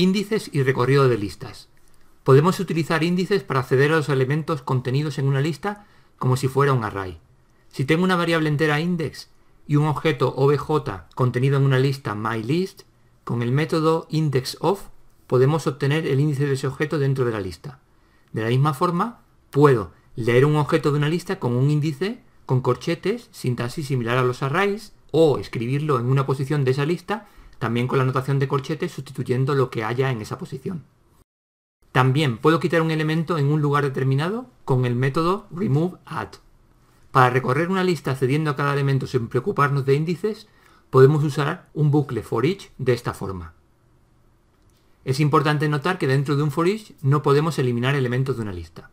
Índices y recorrido de listas. Podemos utilizar índices para acceder a los elementos contenidos en una lista como si fuera un array. Si tengo una variable entera index y un objeto obj contenido en una lista myList, con el método indexOf podemos obtener el índice de ese objeto dentro de la lista. De la misma forma, puedo leer un objeto de una lista con un índice con corchetes, sintaxis similar a los arrays, o escribirlo en una posición de esa lista también con la notación de corchete sustituyendo lo que haya en esa posición. También puedo quitar un elemento en un lugar determinado con el método removeAdd. Para recorrer una lista accediendo a cada elemento sin preocuparnos de índices, podemos usar un bucle for each de esta forma. Es importante notar que dentro de un for each no podemos eliminar elementos de una lista.